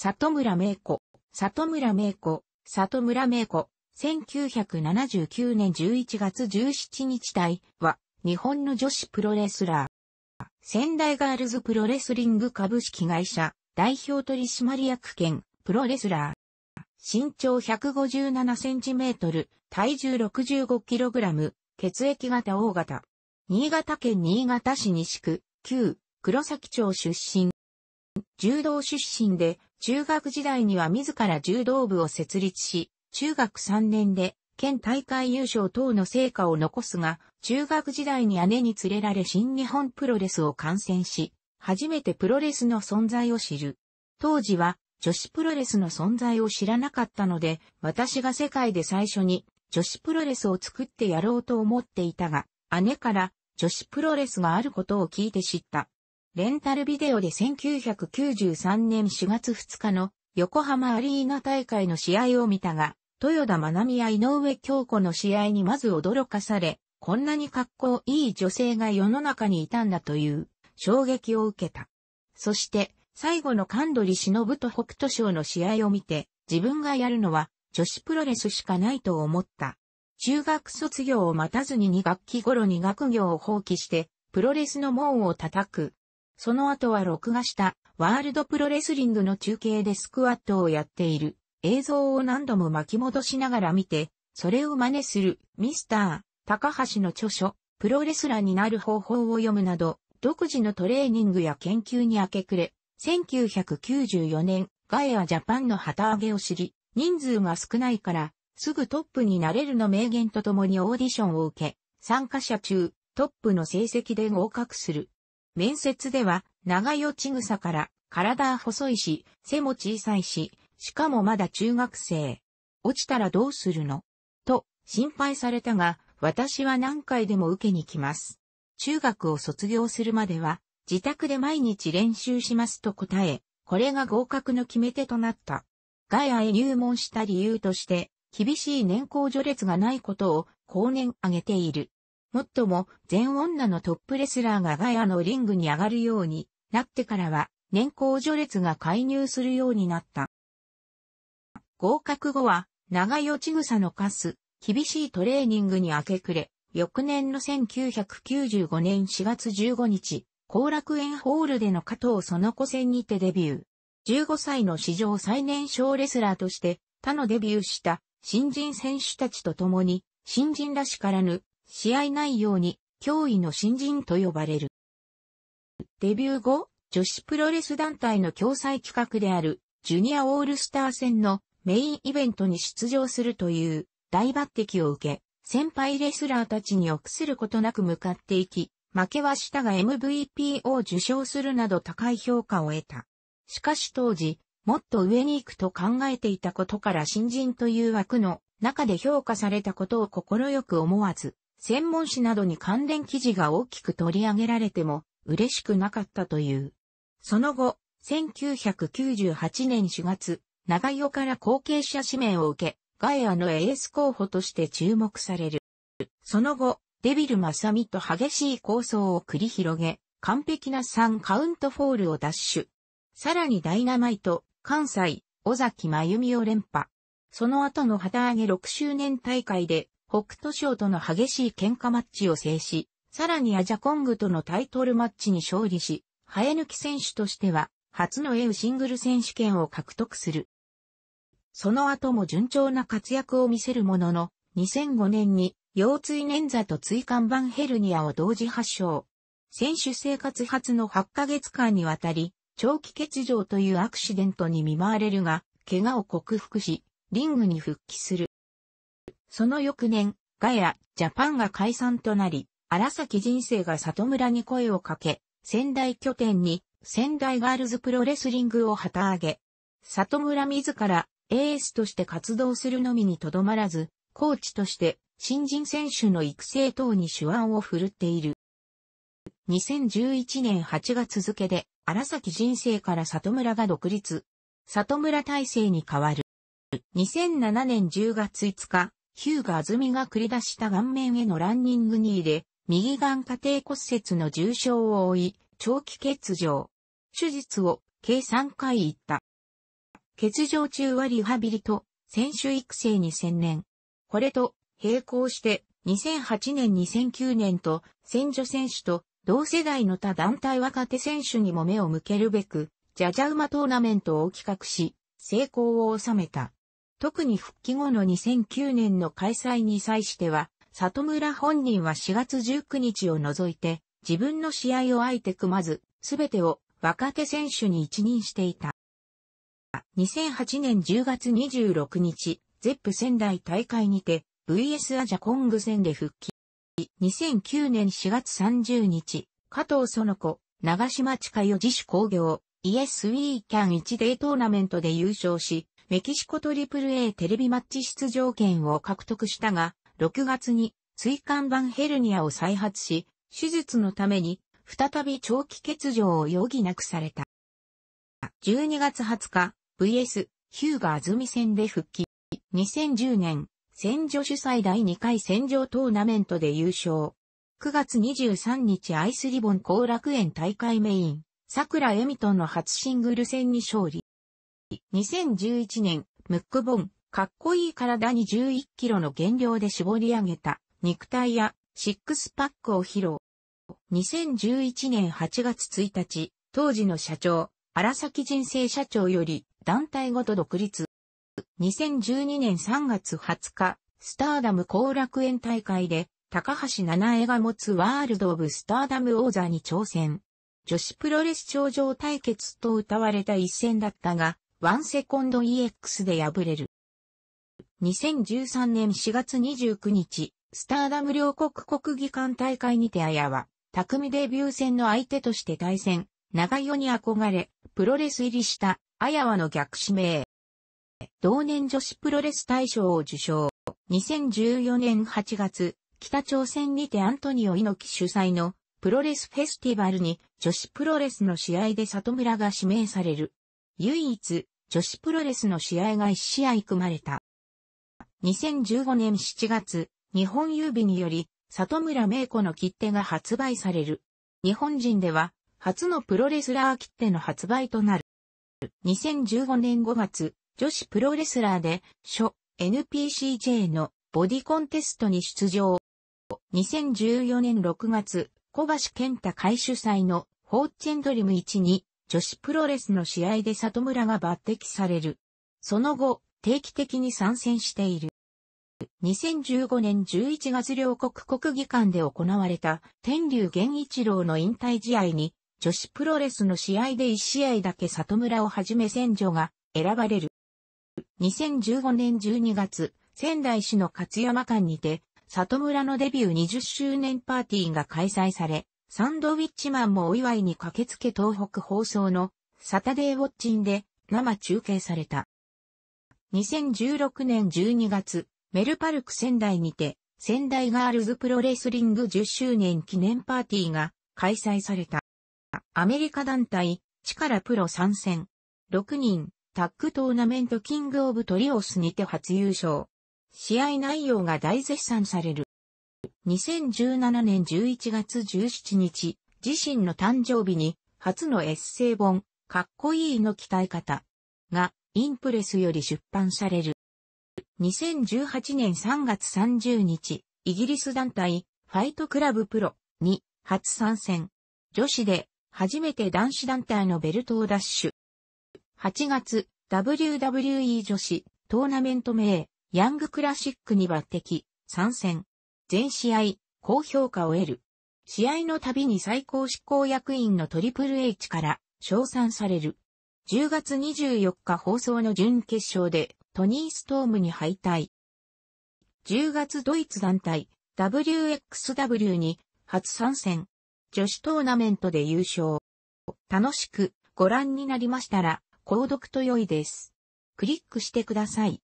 里村名子、里村名子、里村名子、1979年11月17日体は、日本の女子プロレスラー。仙台ガールズプロレスリング株式会社、代表取締役兼、プロレスラー。身長157センチメートル、体重65キログラム、血液型 O 型。新潟県新潟市西区、旧、黒崎町出身。柔道出身で、中学時代には自ら柔道部を設立し、中学3年で県大会優勝等の成果を残すが、中学時代に姉に連れられ新日本プロレスを観戦し、初めてプロレスの存在を知る。当時は女子プロレスの存在を知らなかったので、私が世界で最初に女子プロレスを作ってやろうと思っていたが、姉から女子プロレスがあることを聞いて知った。レンタルビデオで1993年4月2日の横浜アリーナ大会の試合を見たが、豊田真美や井上京子の試合にまず驚かされ、こんなに格好いい女性が世の中にいたんだという衝撃を受けた。そして、最後の神取忍と北斗賞の試合を見て、自分がやるのは女子プロレスしかないと思った。中学卒業を待たずに2学期頃に学業を放棄して、プロレスの門を叩くその後は録画したワールドプロレスリングの中継でスクワットをやっている映像を何度も巻き戻しながら見て、それを真似するミスター高橋の著書プロレスラーになる方法を読むなど、独自のトレーニングや研究に明け暮れ、1994年ガエアジャパンの旗揚げを知り、人数が少ないからすぐトップになれるの名言とともにオーディションを受け、参加者中トップの成績で合格する。面接では、長いおちぐさから、体は細いし、背も小さいし、しかもまだ中学生。落ちたらどうするのと、心配されたが、私は何回でも受けに来ます。中学を卒業するまでは、自宅で毎日練習しますと答え、これが合格の決め手となった。ガヤへ入門した理由として、厳しい年功序列がないことを後年挙げている。もっとも、全女のトップレスラーがガヤのリングに上がるようになってからは、年功序列が介入するようになった。合格後は、長与千草のカス、厳しいトレーニングに明け暮れ、翌年の1995年4月15日、後楽園ホールでの加藤園子戦にてデビュー。15歳の史上最年少レスラーとして、他のデビューした新人選手たちと共に、新人らしからぬ試合内容に脅威の新人と呼ばれる。デビュー後、女子プロレス団体の共催企画であるジュニアオールスター戦のメインイベントに出場するという大抜擢を受け、先輩レスラーたちに臆することなく向かっていき、負けはしたが MVP を受賞するなど高い評価を得た。しかし当時、もっと上に行くと考えていたことから新人という枠の中で評価されたことを快く思わず、専門誌などに関連記事が大きく取り上げられても嬉しくなかったという。その後、1998年4月、長代から後継者指名を受け、ガエアのエース候補として注目される。その後、デビルマサミと激しい構想を繰り広げ、完璧な3カウントフォールを奪取。さらにダイナマイト、関西、尾崎真由美を連覇。その後の旗揚げ6周年大会で北斗省との激しい喧嘩マッチを制し、さらにアジャコングとのタイトルマッチに勝利し、生え抜き選手としては、初のエウシングル選手権を獲得する。その後も順調な活躍を見せるものの、2005年に腰椎捻挫と椎間板ヘルニアを同時発症。選手生活初の8ヶ月間にわたり、長期欠場というアクシデントに見舞われるが、怪我を克服し、リングに復帰する。その翌年、ガヤ、ジャパンが解散となり、荒崎人生が里村に声をかけ、仙台拠点に仙台ガールズプロレスリングを旗揚げ、里村自らエースとして活動するのみにとどまらず、コーチとして新人選手の育成等に手腕を振るっている。2011年8月付で、荒崎人生から里村が独立。里村体制に変わる。2007年10月5日、ヒューガーズミが繰り出した顔面へのランニングに入れ、右眼下底骨折の重傷を負い、長期欠場。手術を計3回行った。欠場中はリハビリと選手育成に専念。これと並行して2008年2009年と選女選手と同世代の他団体若手選手にも目を向けるべく、ジャジャウマトーナメントを企画し、成功を収めた。特に復帰後の2009年の開催に際しては、里村本人は4月19日を除いて、自分の試合を相手組まず、すべてを若手選手に一任していた。2008年10月26日、ゼップ仙台大会にて、VS アジャコング戦で復帰。2009年4月30日、加藤園子、長島千佳代自主工業、イエスウィーキャン1デートーナメントで優勝し、メキシコとリプル a テレビマッチ出場権を獲得したが、6月に椎間板ヘルニアを再発し、手術のために再び長期欠場を余儀なくされた。12月20日、VS、ヒューガーズミ戦で復帰。2010年、戦場主催第2回戦場トーナメントで優勝。9月23日アイスリボン後楽園大会メイン、桜エミトンの初シングル戦に勝利。2011年、ムックボン、かっこいい体に11キロの減量で絞り上げた肉体やシックスパックを披露。2011年8月1日、当時の社長、荒崎人生社長より団体ごと独立。2012年3月20日、スターダム後楽園大会で、高橋七重が持つワールド・オブ・スターダム王座に挑戦。女子プロレス頂上対決と歌われた一戦だったが、ワンセコンド EX で敗れる。2013年4月29日、スターダム両国国技館大会にてあやは、匠デビュー戦の相手として対戦、長与に憧れ、プロレス入りしたあやはの逆指名。同年女子プロレス大賞を受賞。2014年8月、北朝鮮にてアントニオ猪木主催のプロレスフェスティバルに女子プロレスの試合で里村が指名される。唯一、女子プロレスの試合が1試合組まれた。2015年7月、日本郵便により、里村芽子の切手が発売される。日本人では、初のプロレスラー切手の発売となる。2015年5月、女子プロレスラーで、初 NPCJ のボディコンテストに出場。2014年6月、小橋健太会主催のホーチェンドリム1に女子プロレスの試合で里村が抜擢される。その後、定期的に参戦している。2015年11月両国国技館で行われた天竜源一郎の引退試合に女子プロレスの試合で1試合だけ里村をはじめ選女が選ばれる。2015年12月、仙台市の勝山館にて、里村のデビュー20周年パーティーが開催され、サンドウィッチマンもお祝いに駆けつけ東北放送のサタデーウォッチンで生中継された。2016年12月、メルパルク仙台にて、仙台ガールズプロレスリング10周年記念パーティーが開催された。アメリカ団体、力プロ参戦。6人、タッグトーナメントキングオブトリオスにて初優勝。試合内容が大絶賛される。2017年11月17日、自身の誕生日に、初のエッセイ本、かっこいいの鍛え方が、インプレスより出版される。2018年3月30日、イギリス団体、ファイトクラブプロに、初参戦。女子で、初めて男子団体のベルトを奪取。8月、WWE 女子、トーナメント名、ヤングクラシックに抜擢、参戦。全試合、高評価を得る。試合のたびに最高執行役員のトリプル H から称賛される。10月24日放送の準決勝でトニー・ストームに敗退。10月ドイツ団体 WXW に初参戦。女子トーナメントで優勝。楽しくご覧になりましたら、購読と良いです。クリックしてください。